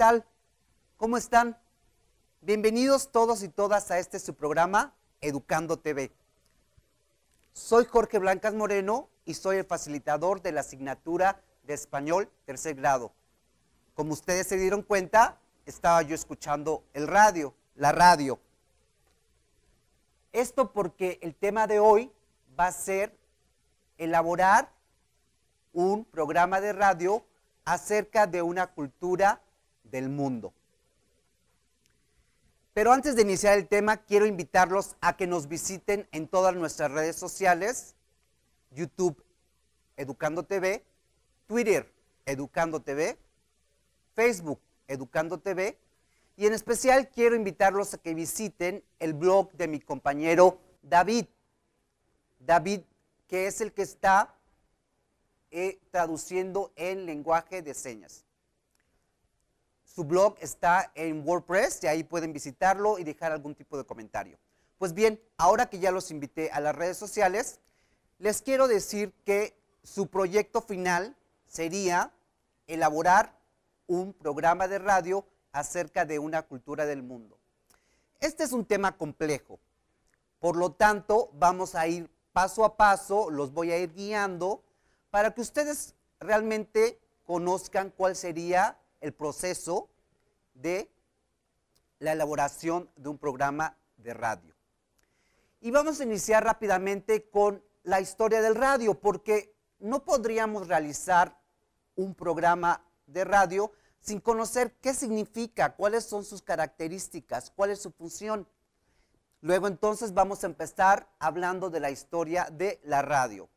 tal? ¿Cómo están? Bienvenidos todos y todas a este su programa, Educando TV. Soy Jorge Blancas Moreno y soy el facilitador de la asignatura de español tercer grado. Como ustedes se dieron cuenta, estaba yo escuchando el radio, la radio. Esto porque el tema de hoy va a ser elaborar un programa de radio acerca de una cultura del mundo. Pero antes de iniciar el tema, quiero invitarlos a que nos visiten en todas nuestras redes sociales, YouTube Educando TV, Twitter Educando TV, Facebook Educando TV, y en especial quiero invitarlos a que visiten el blog de mi compañero David. David, que es el que está eh, traduciendo en lenguaje de señas. Su blog está en WordPress y ahí pueden visitarlo y dejar algún tipo de comentario. Pues bien, ahora que ya los invité a las redes sociales, les quiero decir que su proyecto final sería elaborar un programa de radio acerca de una cultura del mundo. Este es un tema complejo, por lo tanto vamos a ir paso a paso, los voy a ir guiando para que ustedes realmente conozcan cuál sería el proceso de la elaboración de un programa de radio. Y vamos a iniciar rápidamente con la historia del radio, porque no podríamos realizar un programa de radio sin conocer qué significa, cuáles son sus características, cuál es su función. Luego entonces vamos a empezar hablando de la historia de la radio.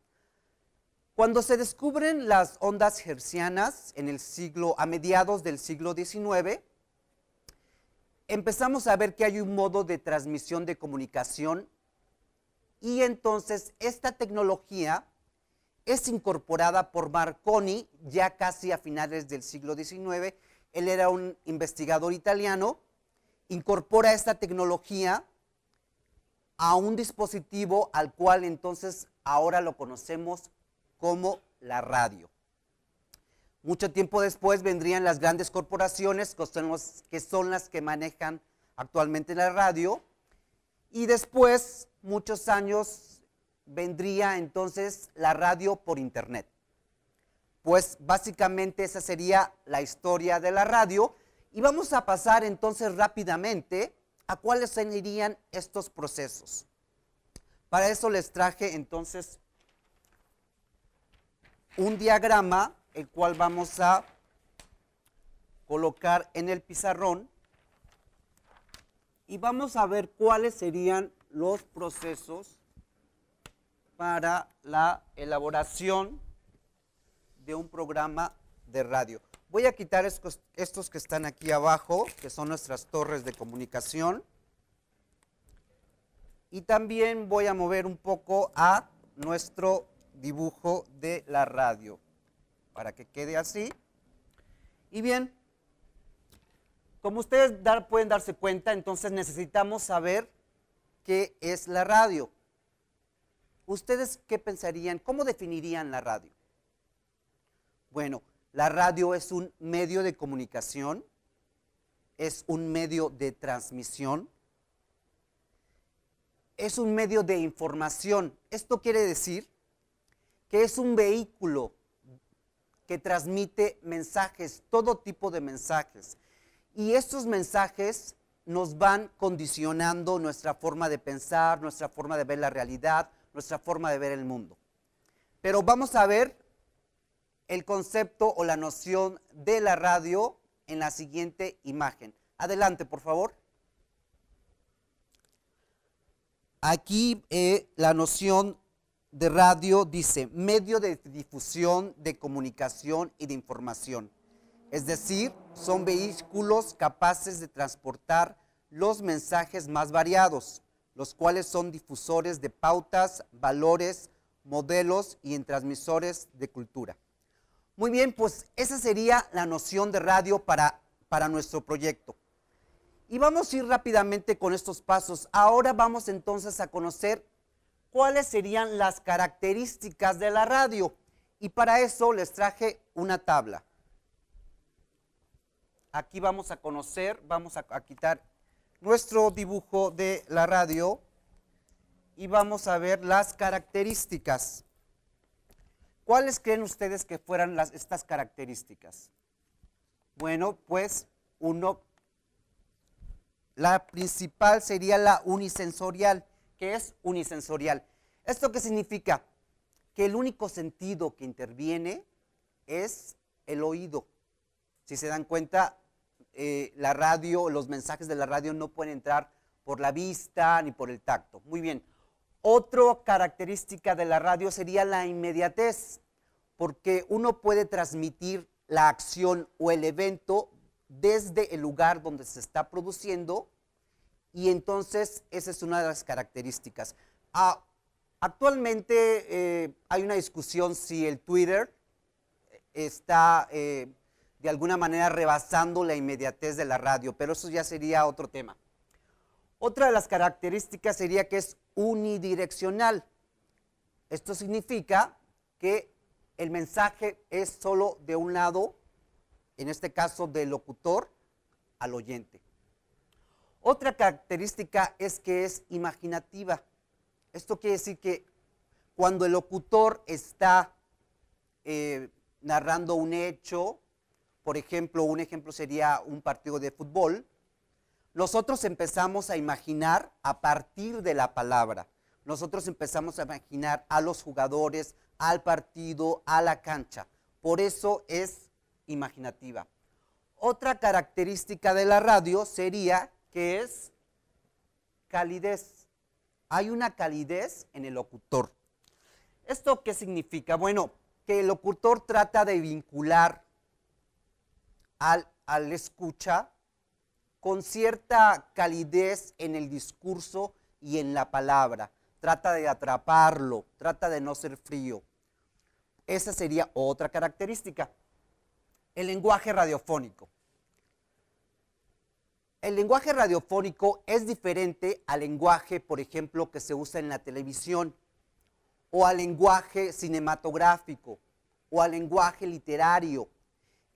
Cuando se descubren las ondas hercianas en el siglo, a mediados del siglo XIX, empezamos a ver que hay un modo de transmisión de comunicación y entonces esta tecnología es incorporada por Marconi ya casi a finales del siglo XIX. Él era un investigador italiano, incorpora esta tecnología a un dispositivo al cual entonces ahora lo conocemos como la radio. Mucho tiempo después vendrían las grandes corporaciones, que son, las que manejan actualmente la radio, y después, muchos años, vendría entonces la radio por Internet. Pues básicamente esa sería la historia de la radio. Y vamos a pasar entonces rápidamente a cuáles serían estos procesos. Para eso les traje entonces un diagrama, el cual vamos a colocar en el pizarrón y vamos a ver cuáles serían los procesos para la elaboración de un programa de radio. Voy a quitar estos, que están aquí abajo, que son nuestras torres de comunicación. Y también voy a mover un poco a nuestro dibujo de la radio, para que quede así. Y bien, como ustedes pueden darse cuenta, entonces necesitamos saber qué es la radio. ¿Ustedes qué pensarían? ¿Cómo definirían la radio? Bueno, la radio es un medio de comunicación, es un medio de transmisión, es un medio de información. Esto quiere decir que es un vehículo que transmite mensajes, todo tipo de mensajes. Y estos mensajes nos van condicionando nuestra forma de pensar, nuestra forma de ver la realidad, nuestra forma de ver el mundo. Pero vamos a ver el concepto o la noción de la radio en la siguiente imagen. Adelante, por favor. Aquí eh, la noción de radio dice medio de difusión de comunicación y de información. Es decir, son vehículos capaces de transportar los mensajes más variados, los cuales son difusores de pautas, valores, modelos y en transmisores de cultura. Muy bien, pues esa sería la noción de radio para, para nuestro proyecto. Y vamos a ir rápidamente con estos pasos. Ahora vamos entonces a conocer cuáles serían las características de la radio. Y para eso les traje una tabla. Aquí vamos a conocer, vamos a, quitar nuestro dibujo de la radio y vamos a ver las características. ¿Cuáles creen ustedes que fueran las, estas características? Bueno, pues uno, la principal sería la unisensorial es unisensorial. ¿Esto qué significa? Que el único sentido que interviene es el oído. Si se dan cuenta, eh, la radio, los mensajes de la radio no pueden entrar por la vista ni por el tacto. Muy bien. Otra característica de la radio sería la inmediatez, porque uno puede transmitir la acción o el evento desde el lugar donde se está produciendo y entonces esa es una de las características. Ah, actualmente eh, hay una discusión si el Twitter está eh, de alguna manera rebasando la inmediatez de la radio, pero eso ya sería otro tema. Otra de las características sería que es unidireccional. Esto significa que el mensaje es solo de un lado, en este caso del locutor al oyente. Otra característica es que es imaginativa. Esto quiere decir que cuando el locutor está eh, narrando un hecho, por ejemplo, un ejemplo sería un partido de fútbol, nosotros empezamos a imaginar a partir de la palabra. Nosotros empezamos a imaginar a los jugadores, al partido, a la cancha. Por eso es imaginativa. Otra característica de la radio sería que es calidez. Hay una calidez en el locutor. ¿Esto qué significa? Bueno, que el locutor trata de vincular al, al escucha con cierta calidez en el discurso y en la palabra. Trata de atraparlo, trata de no ser frío. Esa sería otra característica. El lenguaje radiofónico. El lenguaje radiofónico es diferente al lenguaje, por ejemplo, que se usa en la televisión, o al lenguaje cinematográfico, o al lenguaje literario.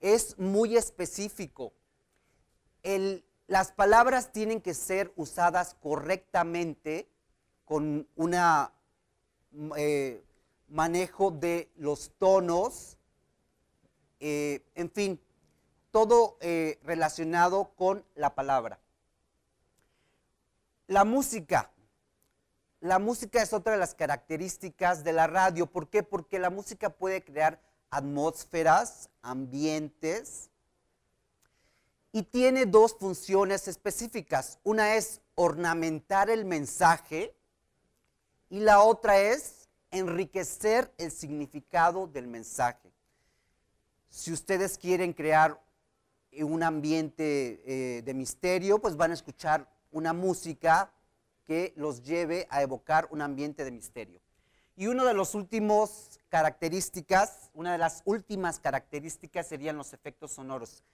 Es muy específico. las palabras tienen que ser usadas correctamente con un eh, manejo de los tonos, eh, en fin, todo eh, relacionado con la palabra. La música. La música es otra de las características de la radio. ¿Por qué? Porque la música puede crear atmósferas, ambientes, y tiene dos funciones específicas. Una es ornamentar el mensaje y la otra es enriquecer el significado del mensaje. Si ustedes quieren crear un ambiente eh, de misterio, pues van a escuchar una música que los lleve a evocar un ambiente de misterio. Y una de las características, una de las últimas características serían los efectos sonoros.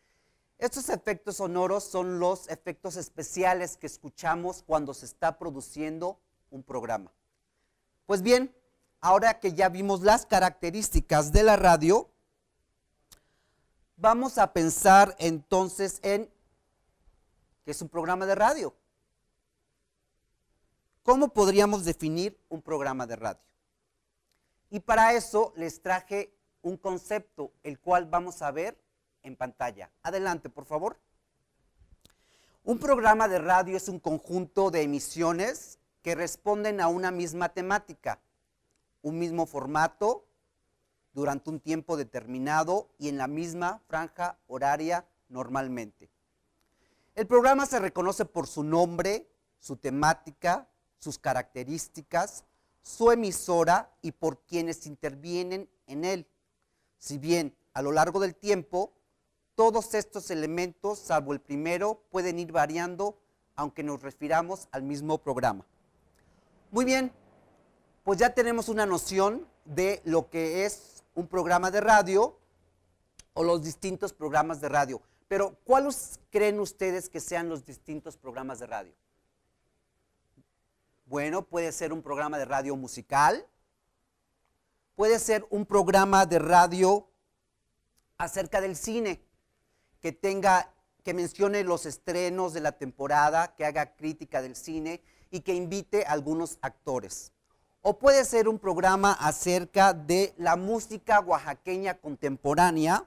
Estos efectos sonoros son los efectos especiales que escuchamos cuando se está produciendo un programa. Pues bien, ahora que ya vimos las características de la radio, Vamos a pensar entonces en que es un programa de radio. ¿Cómo podríamos definir un programa de radio? Y para eso les traje un concepto, el cual vamos a ver en pantalla. Adelante, por favor. Un programa de radio es un conjunto de emisiones que responden a una misma temática, un mismo formato durante un tiempo determinado y en la misma franja horaria normalmente. El programa se reconoce por su nombre, su temática, sus características, su emisora y por quienes intervienen en él. Si bien a lo largo del tiempo, todos estos elementos, salvo el primero, pueden ir variando aunque nos refiramos al mismo programa. Muy bien, pues ya tenemos una noción de lo que es un programa de radio o los distintos programas de radio. Pero, ¿cuáles creen ustedes que sean los distintos programas de radio? Bueno, puede ser un programa de radio musical, puede ser un programa de radio acerca del cine, que tenga, que mencione los estrenos de la temporada, que haga crítica del cine y que invite a algunos actores o puede ser un programa acerca de la música oaxaqueña contemporánea,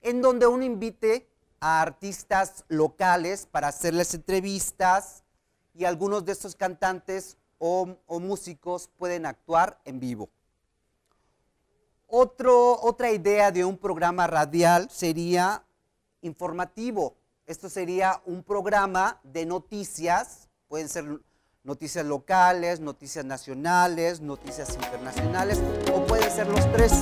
en donde uno invite a artistas locales para hacerles entrevistas y algunos de estos cantantes o, músicos pueden actuar en vivo. otra idea de un programa radial sería informativo. Esto sería un programa de noticias, pueden ser Noticias locales, noticias nacionales, noticias internacionales o puede ser los tres.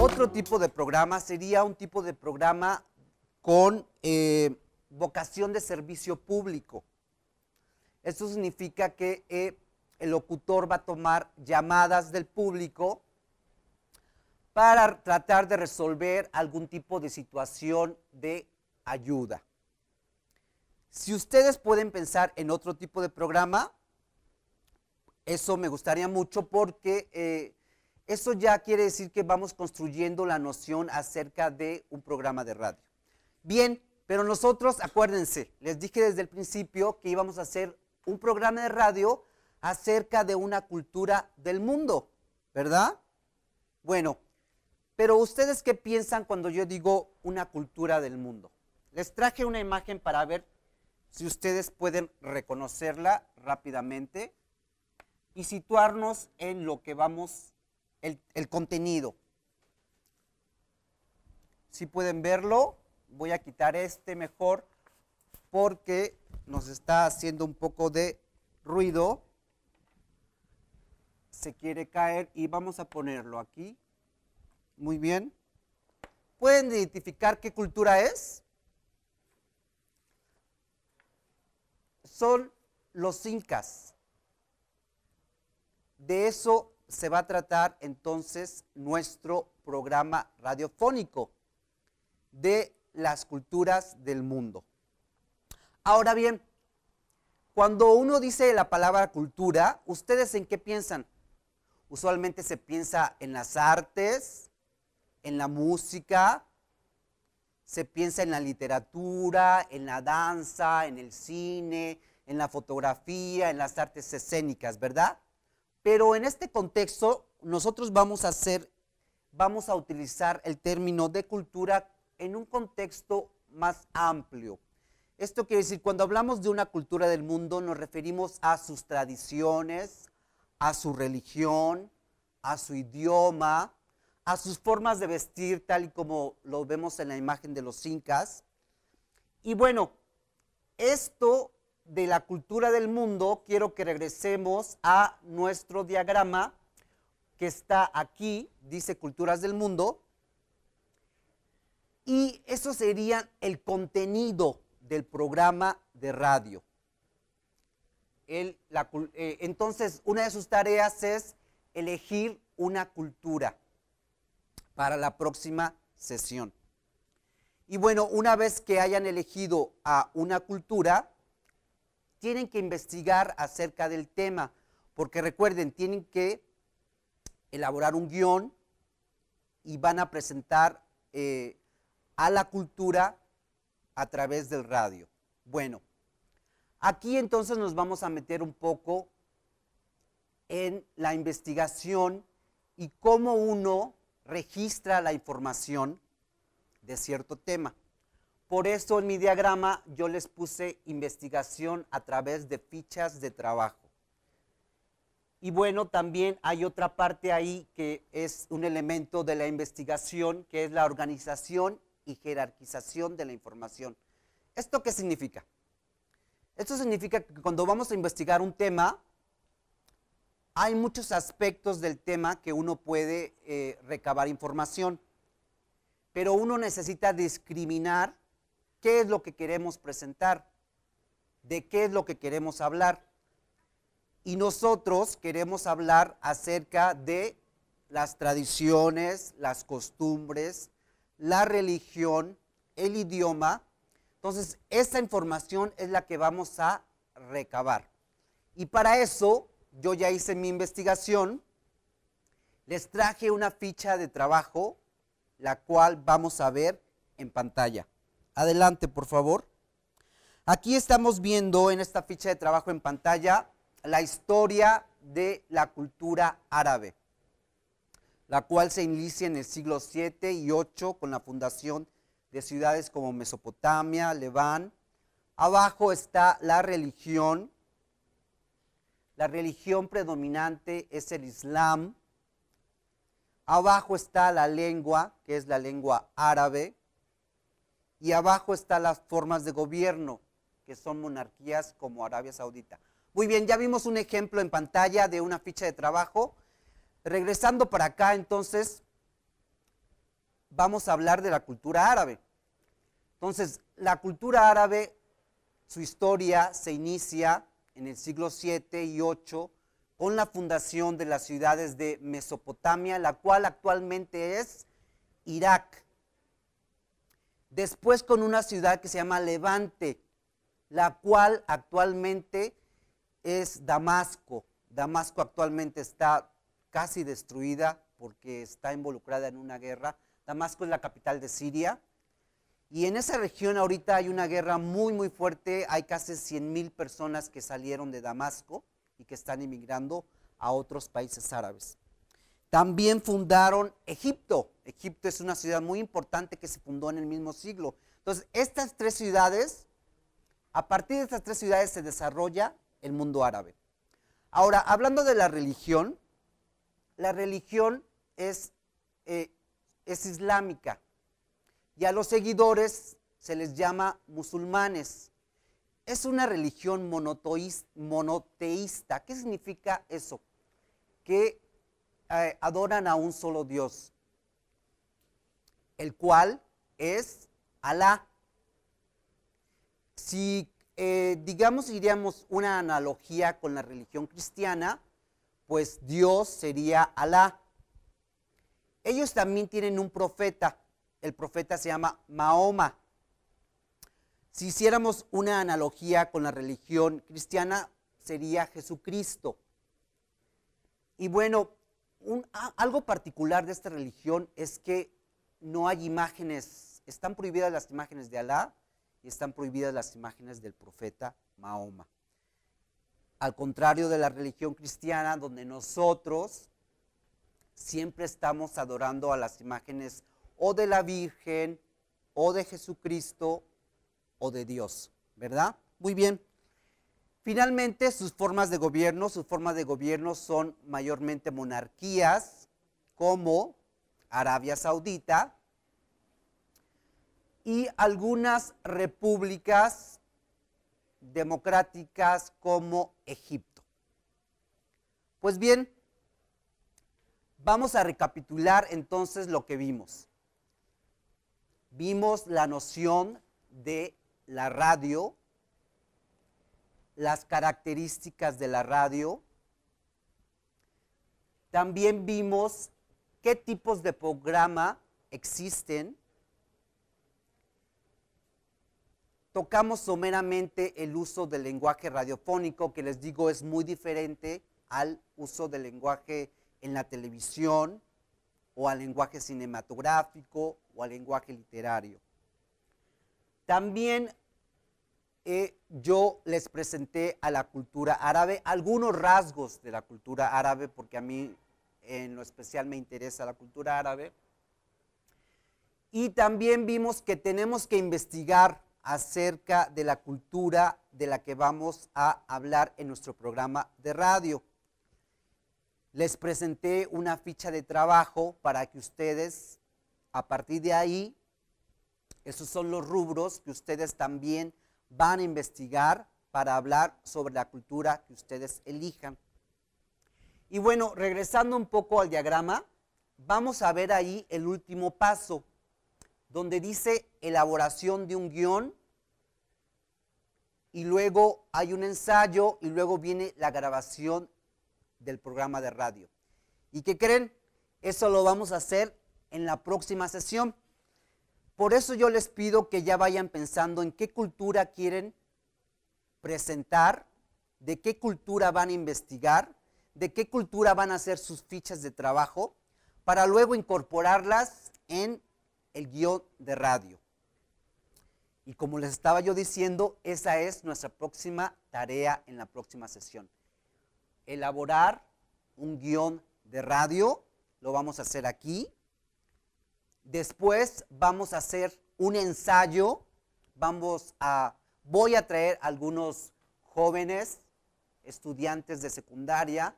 Otro tipo de programa sería un tipo de programa con eh, vocación de servicio público. Esto significa que eh, el locutor va a tomar llamadas del público para tratar de resolver algún tipo de situación de ayuda. Si ustedes pueden pensar en otro tipo de programa, eso me gustaría mucho porque eh, eso ya quiere decir que vamos construyendo la noción acerca de un programa de radio. Bien, pero nosotros, acuérdense, les dije desde el principio que íbamos a hacer un programa de radio acerca de una cultura del mundo, ¿verdad? Bueno, pero ustedes qué piensan cuando yo digo una cultura del mundo? Les traje una imagen para ver si ustedes pueden reconocerla rápidamente y situarnos en lo que vamos, el, contenido. Si pueden verlo, voy a quitar este mejor porque nos está haciendo un poco de ruido se quiere caer y vamos a ponerlo aquí. Muy bien. ¿Pueden identificar qué cultura es? Son los incas. De eso se va a tratar entonces nuestro programa radiofónico de las culturas del mundo. Ahora bien, cuando uno dice la palabra cultura, ¿ustedes en qué piensan? usualmente se piensa en las artes, en la música, se piensa en la literatura, en la danza, en el cine, en la fotografía, en las artes escénicas, ¿verdad? Pero en este contexto nosotros vamos a hacer, vamos a utilizar el término de cultura en un contexto más amplio. Esto quiere decir, cuando hablamos de una cultura del mundo, nos referimos a sus tradiciones, a su religión, a su idioma, a sus formas de vestir, tal y como lo vemos en la imagen de los incas. Y bueno, esto de la cultura del mundo, quiero que regresemos a nuestro diagrama que está aquí, dice culturas del mundo, y eso sería el contenido del programa de radio. Eh, entonces, una de sus tareas es elegir una cultura para la próxima sesión. Y bueno, una vez que hayan elegido a una cultura, tienen que investigar acerca del tema, porque recuerden, tienen que elaborar un guión y van a presentar eh, a la cultura a través del radio. Bueno, Aquí entonces nos vamos a meter un poco en la investigación y cómo uno registra la información de cierto tema. Por eso en mi diagrama yo les puse investigación a través de fichas de trabajo. Y bueno, también hay otra parte ahí que es un elemento de la investigación, que es la organización y jerarquización de la información. ¿Esto qué significa? Esto significa que cuando vamos a investigar un tema, hay muchos aspectos del tema que uno puede eh, recabar información, pero uno necesita discriminar qué es lo que queremos presentar, de qué es lo que queremos hablar. Y nosotros queremos hablar acerca de las tradiciones, las costumbres, la religión, el idioma entonces, esta información es la que vamos a recabar. Y para eso, yo ya hice mi investigación, les traje una ficha de trabajo, la cual vamos a ver en pantalla. Adelante, por favor. Aquí estamos viendo en esta ficha de trabajo en pantalla la historia de la cultura árabe, la cual se inicia en el siglo 7 VII y 8 con la fundación de ciudades como Mesopotamia, Leván. Abajo está la religión. La religión predominante es el Islam. Abajo está la lengua, que es la lengua árabe. Y abajo están las formas de gobierno, que son monarquías como Arabia Saudita. Muy bien, ya vimos un ejemplo en pantalla de una ficha de trabajo. Regresando para acá, entonces, vamos a hablar de la cultura árabe. Entonces, la cultura árabe, su historia se inicia en el siglo 7 VII y VIII con la fundación de las ciudades de Mesopotamia, la cual actualmente es Irak. Después con una ciudad que se llama Levante, la cual actualmente es Damasco. Damasco actualmente está casi destruida porque está involucrada en una guerra. Damasco es la capital de Siria. Y en esa región ahorita hay una guerra muy, muy fuerte. Hay casi 100.000 personas que salieron de Damasco y que están emigrando a otros países árabes. También fundaron Egipto. Egipto es una ciudad muy importante que se fundó en el mismo siglo. Entonces, estas tres ciudades, a partir de estas tres ciudades se desarrolla el mundo árabe. Ahora, hablando de la religión, la religión es, eh, es islámica y a los seguidores se les llama musulmanes. Es una religión monoteísta. ¿Qué significa eso? Que eh, adoran a un solo Dios, el cual es Alá. Si, eh, digamos, iríamos una analogía con la religión cristiana, pues Dios sería Alá. Ellos también tienen un profeta el profeta se llama Mahoma. Si hiciéramos una analogía con la religión cristiana, sería Jesucristo. Y bueno, algo particular de esta religión es que no hay imágenes, están prohibidas las imágenes de Alá y están prohibidas las imágenes del profeta Mahoma. Al contrario de la religión cristiana, donde nosotros siempre estamos adorando a las imágenes o de la Virgen o de Jesucristo o de Dios, ¿verdad? Muy bien. Finalmente, sus formas de gobierno, sus formas de gobierno son mayormente monarquías como Arabia Saudita y algunas repúblicas democráticas como Egipto. Pues bien, vamos a recapitular entonces lo que vimos vimos la noción de la radio, las características de la radio. También vimos qué tipos de programa existen. Tocamos someramente el uso del lenguaje radiofónico, que les digo es muy diferente al uso del lenguaje en la televisión o al lenguaje cinematográfico o al lenguaje literario. También eh, yo les presenté a la cultura árabe algunos rasgos de la cultura árabe, porque a mí en lo especial me interesa la cultura árabe. Y también vimos que tenemos que investigar acerca de la cultura de la que vamos a hablar en nuestro programa de radio. Les presenté una ficha de trabajo para que ustedes a partir de ahí, esos son los rubros que ustedes también van a investigar para hablar sobre la cultura que ustedes elijan. Y bueno, regresando un poco al diagrama, vamos a ver ahí el último paso, donde dice elaboración de un guión, y luego hay un ensayo, y luego viene la grabación del programa de radio. ¿Y qué creen? Eso lo vamos a hacer en la próxima sesión. Por eso yo les pido que ya vayan pensando en qué cultura quieren presentar, de qué cultura van a investigar, de qué cultura van a hacer sus fichas de trabajo, para luego incorporarlas en el guión de radio. Y como les estaba yo diciendo, esa es nuestra próxima tarea en la próxima sesión. Elaborar un guión de radio, lo vamos a hacer aquí. Después vamos a hacer un ensayo. Vamos a, voy a traer algunos jóvenes, estudiantes de secundaria,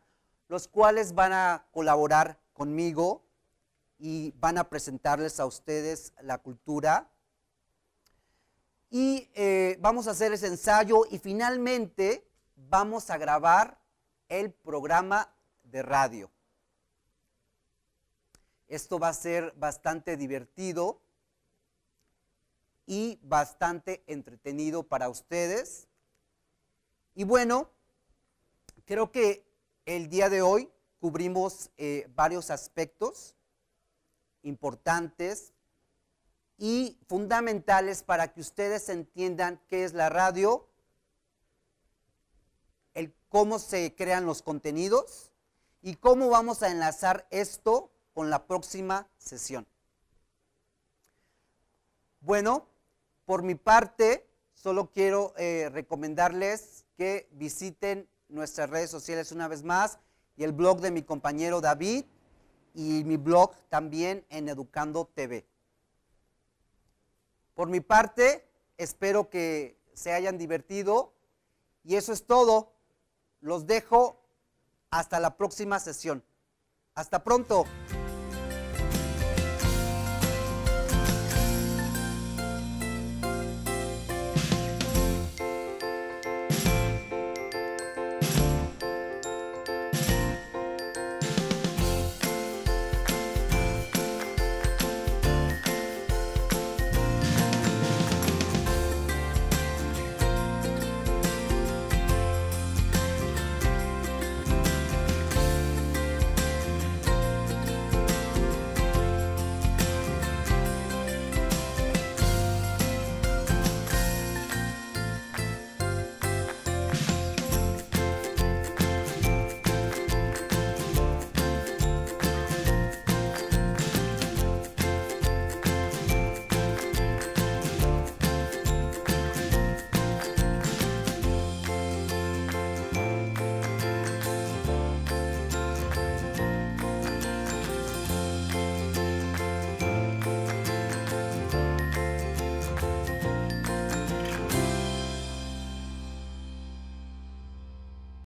los cuales van a colaborar conmigo y van a presentarles a ustedes la cultura. Y eh, vamos a hacer ese ensayo y finalmente vamos a grabar el programa de radio. Esto va a ser bastante divertido y bastante entretenido para ustedes. Y bueno, creo que el día de hoy cubrimos eh, varios aspectos importantes y fundamentales para que ustedes entiendan qué es la radio, el cómo se crean los contenidos y cómo vamos a enlazar esto con la próxima sesión. Bueno, por mi parte, solo quiero eh, recomendarles que visiten nuestras redes sociales una vez más y el blog de mi compañero David y mi blog también en Educando TV. Por mi parte, espero que se hayan divertido y eso es todo. Los dejo hasta la próxima sesión. Hasta pronto.